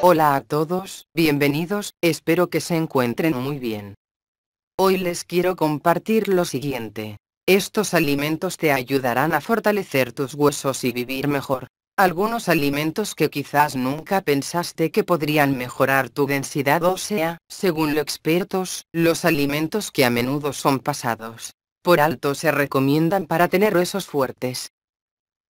Hola a todos, bienvenidos, espero que se encuentren muy bien. Hoy les quiero compartir lo siguiente. Estos alimentos te ayudarán a fortalecer tus huesos y vivir mejor. Algunos alimentos que quizás nunca pensaste que podrían mejorar tu densidad o sea, según los expertos, los alimentos que a menudo son pasados por alto se recomiendan para tener huesos fuertes.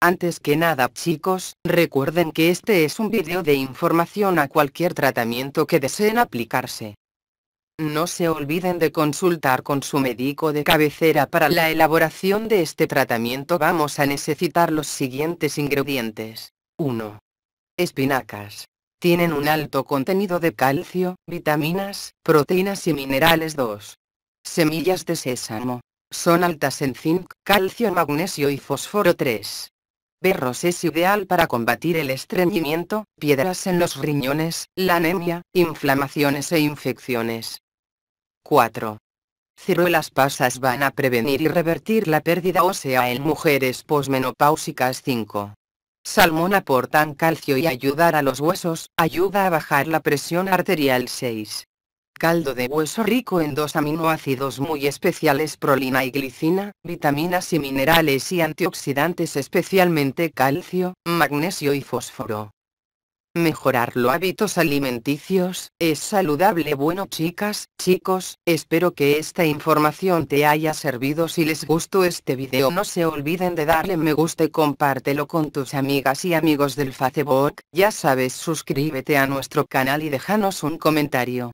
Antes que nada chicos, recuerden que este es un vídeo de información a cualquier tratamiento que deseen aplicarse. No se olviden de consultar con su médico de cabecera para la elaboración de este tratamiento vamos a necesitar los siguientes ingredientes. 1. Espinacas. Tienen un alto contenido de calcio, vitaminas, proteínas y minerales 2. Semillas de sésamo. Son altas en zinc, calcio, magnesio y fósforo 3. Berros es ideal para combatir el estreñimiento, piedras en los riñones, la anemia, inflamaciones e infecciones. 4. Ciruelas pasas van a prevenir y revertir la pérdida ósea en mujeres posmenopáusicas 5. Salmón aportan calcio y ayudar a los huesos, ayuda a bajar la presión arterial 6 caldo de hueso rico en dos aminoácidos muy especiales prolina y glicina, vitaminas y minerales y antioxidantes especialmente calcio, magnesio y fósforo. Mejorar los hábitos alimenticios, es saludable bueno chicas, chicos, espero que esta información te haya servido si les gustó este video no se olviden de darle me gusta y compártelo con tus amigas y amigos del Facebook, ya sabes suscríbete a nuestro canal y déjanos un comentario.